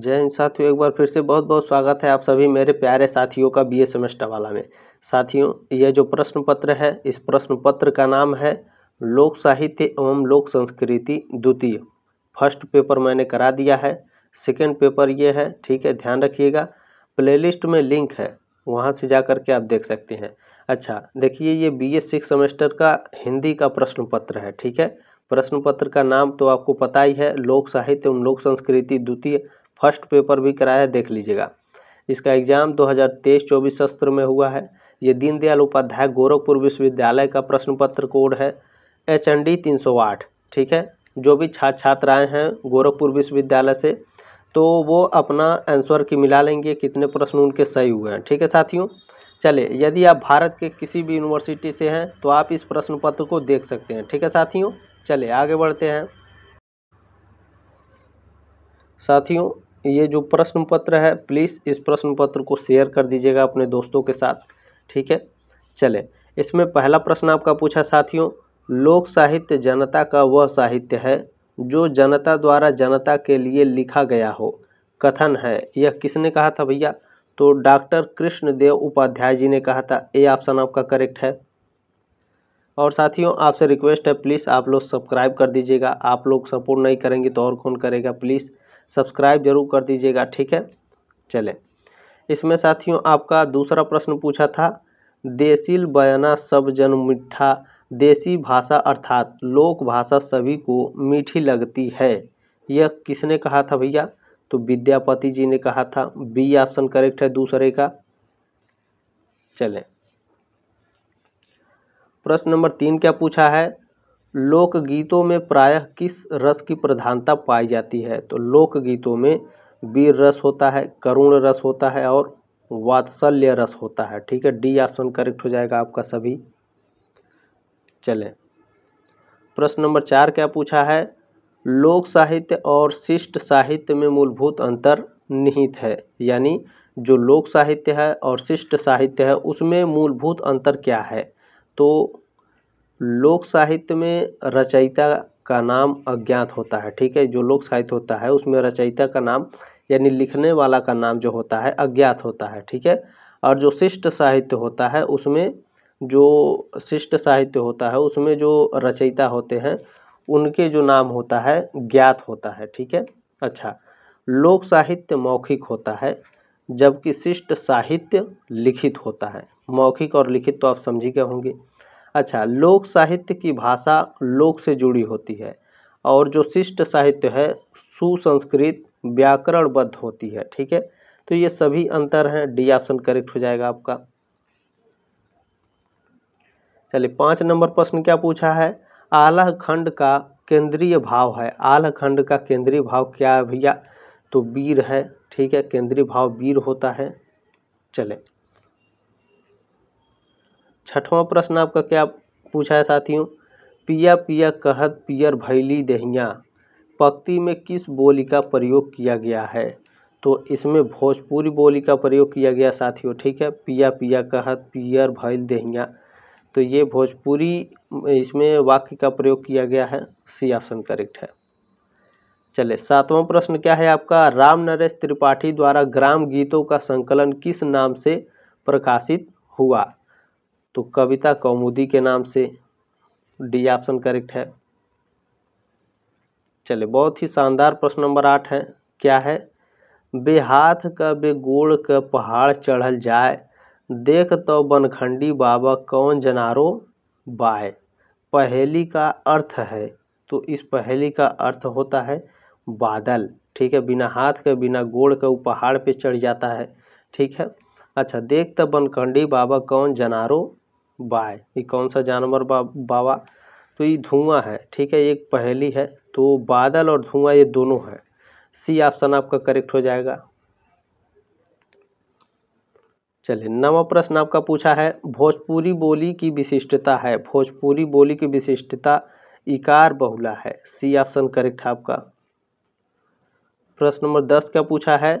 जय हिंद साथियों एक बार फिर से बहुत बहुत स्वागत है आप सभी मेरे प्यारे साथियों का बीए सेमेस्टर वाला में साथियों यह जो प्रश्न पत्र है इस प्रश्न पत्र का नाम है लोक साहित्य एवं लोक संस्कृति द्वितीय फर्स्ट पेपर मैंने करा दिया है सेकेंड पेपर ये है ठीक है ध्यान रखिएगा प्लेलिस्ट में लिंक है वहाँ से जा के आप देख सकते हैं अच्छा देखिए ये बी एस सिक्स सेमेस्टर का हिंदी का प्रश्न पत्र है ठीक है प्रश्न पत्र का नाम तो आपको पता ही है लोक साहित्य एवं लोक संस्कृति द्वितीय फर्स्ट पेपर भी कराया देख लीजिएगा इसका एग्ज़ाम 2023-24 सत्र में हुआ है ये दीनदयाल उपाध्याय गोरखपुर विश्वविद्यालय का प्रश्न पत्र कोड है एच एन डी तीन सौ आठ ठीक है जो भी छात्र छात्र आए हैं गोरखपुर विश्वविद्यालय से तो वो अपना आंसर की मिला लेंगे कितने प्रश्न उनके सही हुए हैं ठीक है साथियों चले यदि आप भारत के किसी भी यूनिवर्सिटी से हैं तो आप इस प्रश्न पत्र को देख सकते हैं ठीक है साथियों चले आगे बढ़ते हैं साथियों ये जो प्रश्न पत्र है प्लीज़ इस प्रश्न पत्र को शेयर कर दीजिएगा अपने दोस्तों के साथ ठीक है चले इसमें पहला प्रश्न आपका पूछा साथियों लोक साहित्य जनता का वह साहित्य है जो जनता द्वारा जनता के लिए लिखा गया हो कथन है यह किसने कहा था भैया तो डॉक्टर कृष्णदेव उपाध्याय जी ने कहा था ये ऑप्शन आपका करेक्ट है और साथियों आपसे रिक्वेस्ट है प्लीज़ आप लोग सब्सक्राइब कर दीजिएगा आप लोग सपोर्ट नहीं करेंगे तो और कौन करेगा प्लीज़ सब्सक्राइब जरूर कर दीजिएगा ठीक है चले इसमें साथियों आपका दूसरा प्रश्न पूछा था देसिल बयाना सब जन मिठा देसी भाषा अर्थात लोक भाषा सभी को मीठी लगती है यह किसने कहा था भैया तो विद्यापति जी ने कहा था बी ऑप्शन करेक्ट है दूसरे का चलें प्रश्न नंबर तीन क्या पूछा है लोकगीतों में प्रायः किस रस की प्रधानता पाई जाती है तो लोकगीतों में वीर रस होता है करुण रस होता है और वात्सल्य रस होता है ठीक है डी ऑप्शन करेक्ट हो जाएगा आपका सभी चले प्रश्न नंबर चार क्या पूछा है लोक साहित्य और शिष्ट साहित्य में मूलभूत अंतर निहित है यानी जो लोक साहित्य है और शिष्ट साहित्य है उसमें मूलभूत अंतर क्या है तो लोक साहित्य में रचयिता का नाम अज्ञात होता है ठीक है जो लोक साहित्य होता है उसमें रचयिता का नाम यानी लिखने वाला का नाम जो होता है अज्ञात होता है ठीक है और जो शिष्ट साहित्य होता है उसमें जो शिष्ट साहित्य होता है उसमें जो रचयिता होते हैं उनके जो नाम होता है ज्ञात होता है ठीक है अच्छा लोक साहित्य मौखिक होता है जबकि शिष्ट साहित्य लिखित होता है मौखिक और लिखित तो आप समझी गए होंगे अच्छा लोक साहित्य की भाषा लोक से जुड़ी होती है और जो शिष्ट साहित्य है सुसंस्कृत व्याकरणबद्ध होती है ठीक है तो ये सभी अंतर हैं डी ऑप्शन करेक्ट हो जाएगा आपका चलिए पाँच नंबर प्रश्न क्या पूछा है आलह खंड का केंद्रीय भाव है आलह खंड का केंद्रीय भाव क्या है भैया तो वीर है ठीक है केंद्रीय भाव वीर होता है चले छठवां प्रश्न आपका क्या पूछा है साथियों पिया पिया कहत पियर भैली दहिया पक्ति में किस बोली का प्रयोग किया गया है तो इसमें भोजपुरी बोली का प्रयोग किया गया साथियों ठीक है पिया पिया कहत पियर भैल दहिया तो ये भोजपुरी इसमें वाक्य का प्रयोग किया गया है सी ऑप्शन करेक्ट है चले सातवां प्रश्न क्या है आपका राम नरेश त्रिपाठी द्वारा ग्राम गीतों का संकलन किस नाम से प्रकाशित हुआ तो कविता कौमुदी के नाम से डी ऑप्शन करेक्ट है चले बहुत ही शानदार प्रश्न नंबर आठ है क्या है बेहाथ का बे गोड़ का पहाड़ चढ़ल जाए देख तो बनखंडी बाबा कौन जनारो बाय पहेली का अर्थ है तो इस पहेली का अर्थ होता है बादल ठीक है बिना हाथ के बिना गोड़ के वो पहाड़ पे चढ़ जाता है ठीक है अच्छा देख तो बनखंडी बाबा कौन जनारो बाय ये कौन सा जानवर बा बाबा तो ये धुआं है ठीक है एक पहेली है तो बादल और धुआं ये दोनों है सी ऑप्शन आपका करेक्ट हो जाएगा चलिए नवा प्रश्न आपका पूछा है भोजपुरी बोली की विशिष्टता है भोजपुरी बोली की विशिष्टता इकार बहुला है सी ऑप्शन करेक्ट है आपका प्रश्न नंबर दस का पूछा है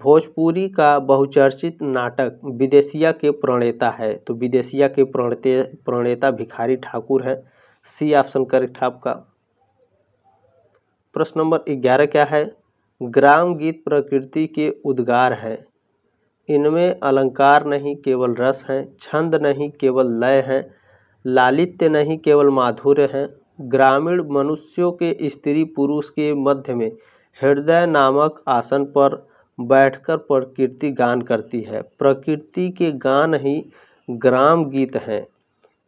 भोजपुरी का बहुचर्चित नाटक विदेशिया के प्रणेता है तो विदेशिया के प्रणते प्रणेता भिखारी ठाकुर हैं सी ऑप्शन करेक्ट आपका प्रश्न नंबर ग्यारह क्या है ग्राम गीत प्रकृति के उद्गार हैं इनमें अलंकार नहीं केवल रस हैं छंद नहीं केवल लय हैं लालित्य नहीं केवल माधुर्य हैं ग्रामीण मनुष्यों के स्त्री पुरुष के मध्य में हृदय नामक आसन पर बैठकर प्रकृति गान करती है प्रकृति के गान ही ग्राम गीत हैं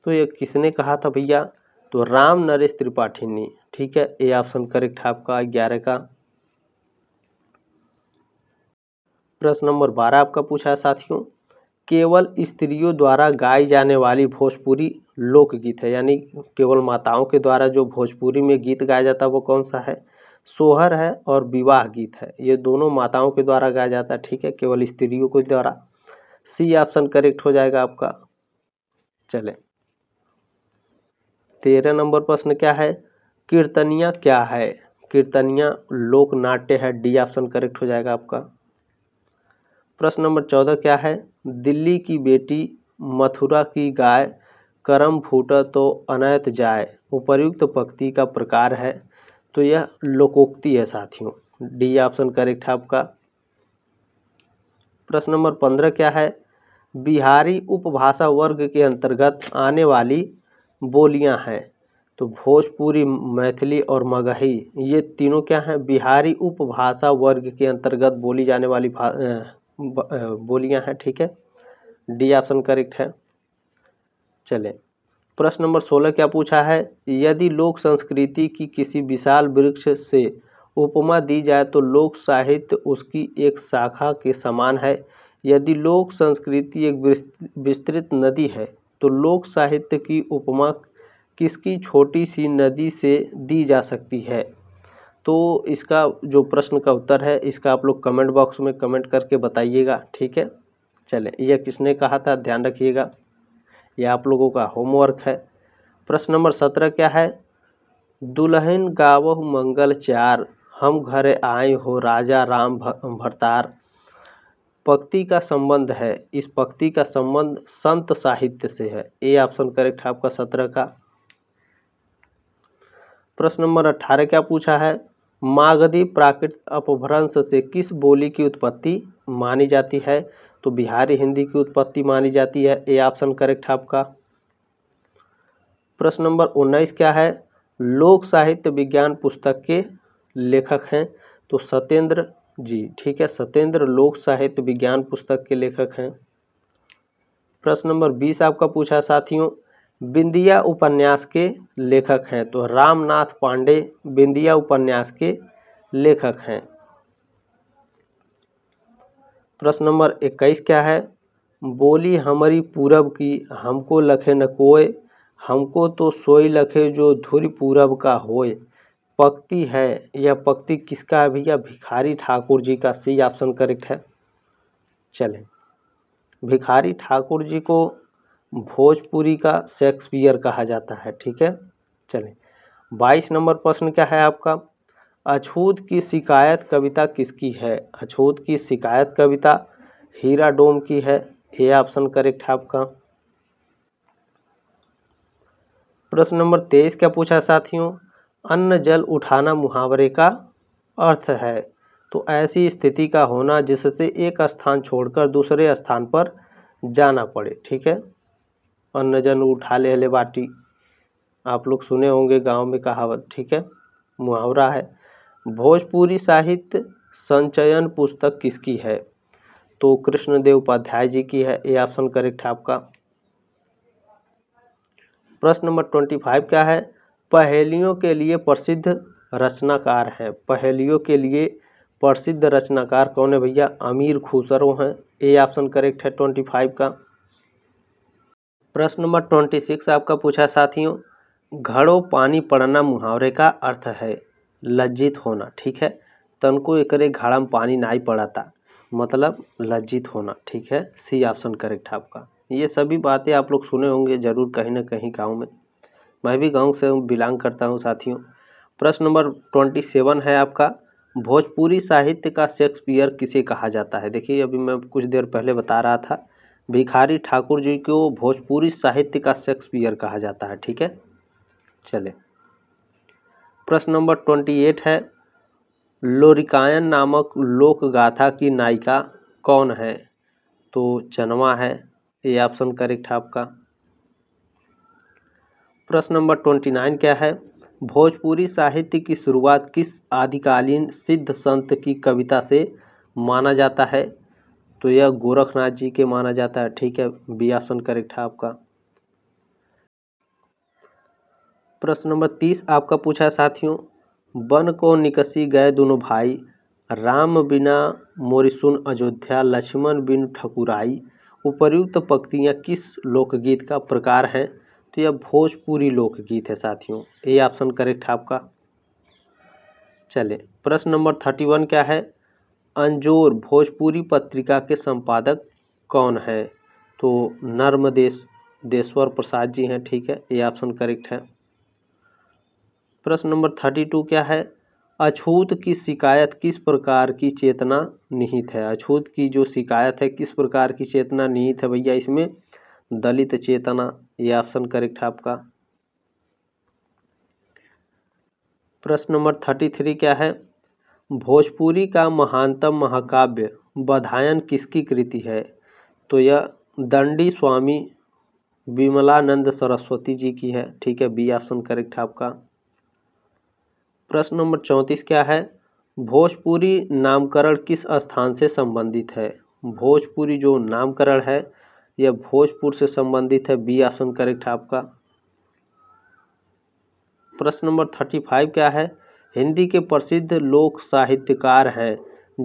तो ये किसने कहा था भैया तो राम नरेश त्रिपाठी ने ठीक है ए ऑप्शन करेक्ट है आपका ग्यारह का प्रश्न नंबर बारह आपका पूछा है साथियों केवल स्त्रियों द्वारा गाई जाने वाली भोजपुरी लोकगीत है यानी केवल माताओं के द्वारा जो भोजपुरी में गीत गाया जाता है वो कौन सा है सोहर है और विवाह गीत है ये दोनों माताओं के द्वारा गाया जाता है ठीक है केवल स्त्रियों के द्वारा सी ऑप्शन करेक्ट हो जाएगा आपका चले तेरह नंबर प्रश्न क्या है कीर्तनिया क्या है कीर्तनिया लोक नाट्य है डी ऑप्शन करेक्ट हो जाएगा आपका प्रश्न नंबर चौदह क्या है दिल्ली की बेटी मथुरा की गाय करम फूटा तो अनैत जाए उपर्युक्त तो पक्ति का प्रकार है तो यह लोकोक्ति है साथियों डी ऑप्शन करेक्ट है आपका प्रश्न नंबर पंद्रह क्या है बिहारी उपभाषा वर्ग के अंतर्गत आने वाली बोलियां हैं तो भोजपुरी मैथिली और मगही ये तीनों क्या हैं बिहारी उपभाषा वर्ग के अंतर्गत बोली जाने वाली बोलियां हैं ठीक है डी ऑप्शन करेक्ट है चलें प्रश्न नंबर सोलह क्या पूछा है यदि लोक संस्कृति की किसी विशाल वृक्ष से उपमा दी जाए तो लोक साहित्य उसकी एक शाखा के समान है यदि लोक संस्कृति एक विस्तृत नदी है तो लोक साहित्य की उपमा किसकी छोटी सी नदी से दी जा सकती है तो इसका जो प्रश्न का उत्तर है इसका आप लोग कमेंट बॉक्स में कमेंट करके बताइएगा ठीक है चले यह किसने कहा था ध्यान रखिएगा यह आप लोगों का होमवर्क है प्रश्न नंबर सत्रह क्या है दुल्हन गाव मंगल चार हम घरे आए हो राजा राम भरतार पक्ति का संबंध है इस पक्ति का संबंध संत साहित्य से है ए ऑप्शन करेक्ट है आपका सत्रह का प्रश्न नंबर अठारह क्या पूछा है मागधी प्राकृत अपभ्रंश से किस बोली की उत्पत्ति मानी जाती है तो बिहारी हिंदी की उत्पत्ति मानी जाती है ए ऑप्शन करेक्ट आपका प्रश्न नंबर उन्नीस क्या है लोक साहित्य विज्ञान पुस्तक के लेखक हैं तो सत्येंद्र जी ठीक है सत्येंद्र लोक साहित्य विज्ञान पुस्तक के लेखक हैं प्रश्न नंबर बीस आपका पूछा साथियों बिंदिया उपन्यास के लेखक हैं तो रामनाथ पांडे बिंदिया उपन्यास के लेखक हैं प्रश्न नंबर इक्कीस क्या है बोली हमारी पूरब की हमको लखे न कोय हमको तो सोई लखे जो धुर पूरब का होय पक्ति है यह पक्ति किसका है भैया भिखारी ठाकुर जी का सी ऑप्शन करेक्ट है चले भिखारी ठाकुर जी को भोजपुरी का शेक्सपियर कहा जाता है ठीक है चले बाईस नंबर प्रश्न क्या है आपका अछूत की शिकायत कविता किसकी है अछूत की शिकायत कविता हीरा डोम की है ये ऑप्शन करेक्ट है आपका प्रश्न नंबर तेईस क्या पूछा साथियों अन्न जल उठाना मुहावरे का अर्थ है तो ऐसी स्थिति का होना जिससे एक स्थान छोड़कर दूसरे स्थान पर जाना पड़े ठीक है अन्न जल उठा ले बाटी आप लोग सुने होंगे गांव में कहावत ठीक है मुहावरा है भोजपुरी साहित्य संचयन पुस्तक किसकी है तो कृष्णदेव उपाध्याय जी की है ये ऑप्शन करेक्ट है आपका प्रश्न नंबर ट्वेंटी फाइव क्या है पहेलियों के लिए प्रसिद्ध रचनाकार हैं पहेलियों के लिए प्रसिद्ध रचनाकार कौन है भैया अमीर खुसरो हैं ए ऑप्शन करेक्ट है ट्वेंटी फाइव का प्रश्न नंबर ट्वेंटी सिक्स आपका पूछा साथियों घड़ों पानी पड़ना मुहावरे का अर्थ है लज्जित होना ठीक है तन को एकरे घाड़ा में पानी ही पड़ाता मतलब लज्जित होना ठीक है सी ऑप्शन करेक्ट है आपका ये सभी बातें आप लोग सुने होंगे ज़रूर कहीं ना कहीं गाँव में मैं भी गाँव से बिलोंग करता हूँ साथियों प्रश्न नंबर ट्वेंटी सेवन है आपका भोजपुरी साहित्य का शेक्सपियर किसे कहा जाता है देखिए अभी मैं कुछ देर पहले बता रहा था भिखारी ठाकुर जी को भोजपुरी साहित्य का शेक्सपियर कहा जाता है ठीक है चले प्रश्न नंबर ट्वेंटी एट है लोरिकायन नामक लोक गाथा की नायिका कौन है तो चनवा है ये ऑप्शन करेक्ट है आपका प्रश्न नंबर ट्वेंटी नाइन क्या है भोजपुरी साहित्य की शुरुआत किस आदिकालीन सिद्ध संत की कविता से माना जाता है तो यह गोरखनाथ जी के माना जाता है ठीक है बी ऑप्शन करेक्ट है आपका प्रश्न नंबर तीस आपका पूछा है साथियों बन को निकसी गए दोनों भाई राम बिना मोरिसुन अयोध्या लक्ष्मण बिन ठकुराई उपर्युक्त पक्तियाँ किस लोकगीत का प्रकार हैं तो यह भोजपुरी लोकगीत है साथियों ये ऑप्शन करेक्ट है आपका चले प्रश्न नंबर थर्टी वन क्या है अंजोर भोजपुरी पत्रिका के संपादक कौन है तो नर्मदेश देश्वर प्रसाद जी हैं ठीक है ये ऑप्शन करेक्ट है प्रश्न नंबर थर्टी टू क्या है अछूत की शिकायत किस प्रकार की चेतना निहित है अछूत की जो शिकायत है किस प्रकार की चेतना निहित है भैया इसमें दलित चेतना ये ऑप्शन करेक्ट है आपका प्रश्न नंबर थर्टी थ्री क्या है भोजपुरी का महानतम महाकाव्य बधायन किसकी कृति है तो यह दंडी स्वामी विमलानंद सरस्वती जी की है ठीक है बी ऑप्शन करेक्ट है आपका प्रश्न नंबर चौंतीस क्या है भोजपुरी नामकरण किस स्थान से संबंधित है भोजपुरी जो नामकरण है यह भोजपुर से संबंधित है बी ऑप्शन करेक्ट है आपका प्रश्न नंबर थर्टी फाइव क्या है हिंदी के प्रसिद्ध लोक साहित्यकार हैं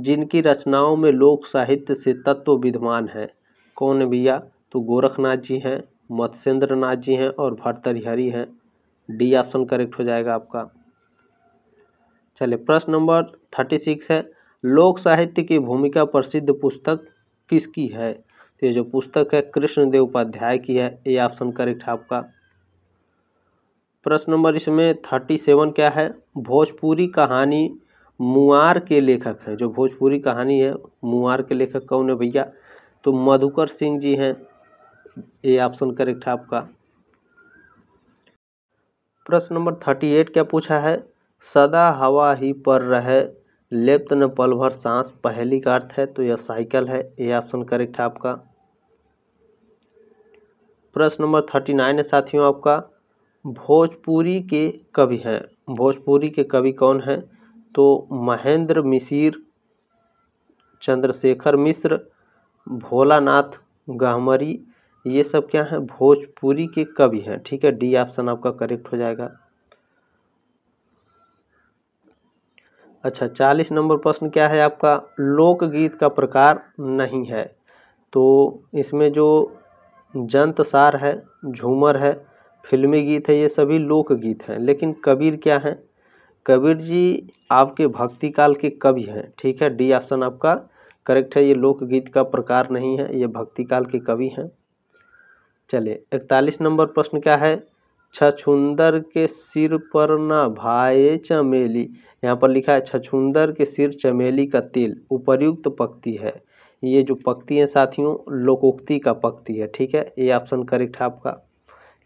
जिनकी रचनाओं में लोक साहित्य से तत्व विद्यमान है कौन है भैया तो गोरखनाथ जी हैं मत्स्येंद्र नाथ जी हैं और भरतरिहरी हैं डी ऑप्शन करेक्ट हो जाएगा आपका चलिए प्रश्न नंबर थर्टी सिक्स है लोक साहित्य की भूमिका प्रसिद्ध पुस्तक किसकी है तो ये जो पुस्तक है कृष्णदेव उपाध्याय की है ये ऑप्शन करेक्ट है आपका प्रश्न नंबर इसमें थर्टी सेवन क्या है भोजपुरी कहानी मुआर के लेखक हैं जो भोजपुरी कहानी है मुआर के लेखक कौन है भैया तो मधुकर सिंह जी हैं ये ऑप्शन करेक्ट है आपका प्रश्न नंबर थर्टी एट क्या पूछा है सदा हवा ही पर रहे लेप्त न पल भर सांस पहली का अर्थ है तो यह साइकिल है ये ऑप्शन करेक्ट है आपका प्रश्न नंबर थर्टी नाइन है साथियों आपका भोजपुरी के कवि हैं भोजपुरी के कवि कौन हैं तो महेंद्र मिसिर चंद्रशेखर मिश्र भोलानाथ गहमरी ये सब क्या हैं भोजपुरी के कवि हैं ठीक है डी ऑप्शन आपका करेक्ट हो जाएगा अच्छा चालीस नंबर प्रश्न क्या है आपका लोकगीत का प्रकार नहीं है तो इसमें जो जंतसार है झूमर है फिल्मी गीत है ये सभी लोकगीत हैं लेकिन कबीर क्या हैं कबीर जी आपके भक्ति काल के कवि हैं ठीक है डी ऑप्शन आपका करेक्ट है ये लोकगीत का प्रकार नहीं है ये भक्ति काल के कवि हैं चलिए इकतालीस नंबर प्रश्न क्या है छछुंदर के सिर पर ना भाए चमेली यहाँ पर लिखा है छछुंदर के सिर चमेली का तेल उपर्युक्त पक्ति है ये जो पक्ति है साथियों लोकोक्ति का पक्ति है ठीक है ये ऑप्शन करेक्ट है आपका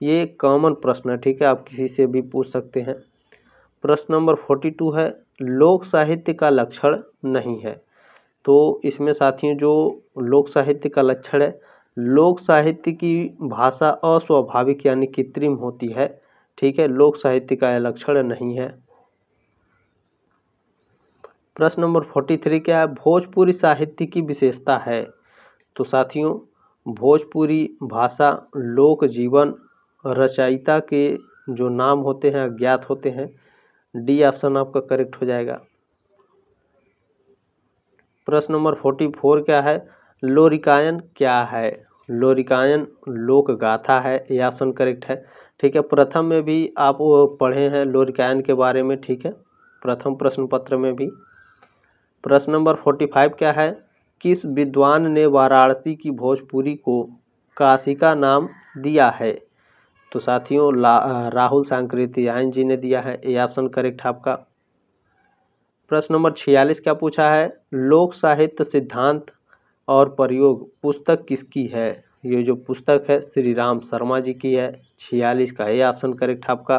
ये कॉमन प्रश्न है ठीक है आप किसी से भी पूछ सकते हैं प्रश्न नंबर फोर्टी टू है लोक साहित्य का लक्षण नहीं है तो इसमें साथियों जो लोक साहित्य का लक्षण है लोक साहित्य की भाषा अस्वाभाविक यानी कृत्रिम होती है ठीक है लोक साहित्य का यह लक्षण नहीं है प्रश्न नंबर फोर्टी थ्री क्या है भोजपुरी साहित्य की विशेषता है तो साथियों भोजपुरी भाषा लोक जीवन रचयिता के जो नाम होते हैं अज्ञात होते हैं डी ऑप्शन आपका करेक्ट हो जाएगा प्रश्न नंबर फोर्टी फोर क्या है लोरिकायन क्या है लोरिकायन लोक गाथा है ये ऑप्शन करेक्ट है ठीक है प्रथम में भी आप पढ़े हैं लोरिकायन के बारे में ठीक है प्रथम प्रश्न पत्र में भी प्रश्न नंबर फोर्टी फाइव क्या है किस विद्वान ने वाराणसी की भोजपुरी को काशी का नाम दिया है तो साथियों राहुल सांकृति आयन जी ने दिया है ये ऑप्शन करेक्ट आपका प्रश्न नंबर छियालीस क्या पूछा है लोक साहित्य सिद्धांत और प्रयोग पुस्तक किसकी है ये जो पुस्तक है श्री राम शर्मा जी की है छियालीस का ये ऑप्शन करेक्ट आपका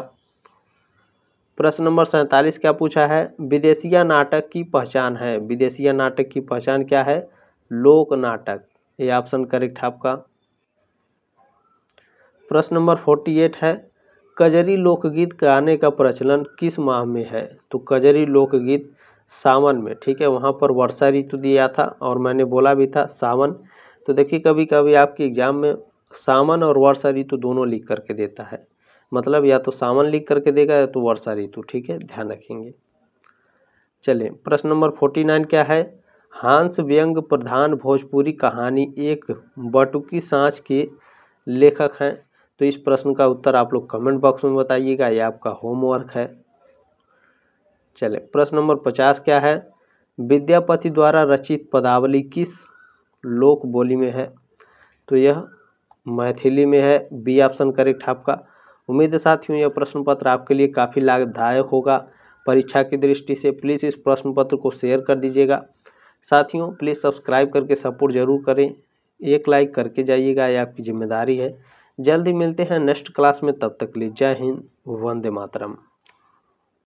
प्रश्न नंबर सैंतालीस क्या पूछा है विदेशिया नाटक की पहचान है विदेशिया नाटक की पहचान क्या है लोक नाटक ये ऑप्शन करेक्ट आपका प्रश्न नंबर फोर्टी एट है कजरी लोकगीत गाने का प्रचलन किस माह में है तो कजरी लोकगीत सावन में ठीक है वहाँ पर वर्षा ऋतु दिया था और मैंने बोला भी था सावन तो देखिए कभी कभी आपके एग्ज़ाम में सावन और वर्षा ऋतु दोनों लिख करके देता है मतलब या तो सावन लिख करके देगा या तो वर्षा ऋतु ठीक है ध्यान रखेंगे चलिए प्रश्न नंबर फोर्टी नाइन क्या है हांस व्यंग प्रधान भोजपुरी कहानी एक बटुकी सांच के लेखक हैं तो इस प्रश्न का उत्तर आप लोग कमेंट बॉक्स में बताइएगा यह आपका होमवर्क है चले प्रश्न नंबर पचास क्या है विद्यापति द्वारा रचित पदावली किस लोक बोली में है तो यह मैथिली में है बी ऑप्शन करेक्ट आपका उम्मीद है साथियों यह प्रश्न पत्र आपके लिए काफ़ी लाभदायक होगा परीक्षा की दृष्टि से प्लीज़ इस प्रश्न पत्र को शेयर कर दीजिएगा साथियों प्लीज़ सब्सक्राइब करके सपोर्ट जरूर करें एक लाइक करके जाइएगा यह आपकी जिम्मेदारी है जल्दी मिलते हैं नेक्स्ट क्लास में तब तक लिए जय हिंद वंदे मातरम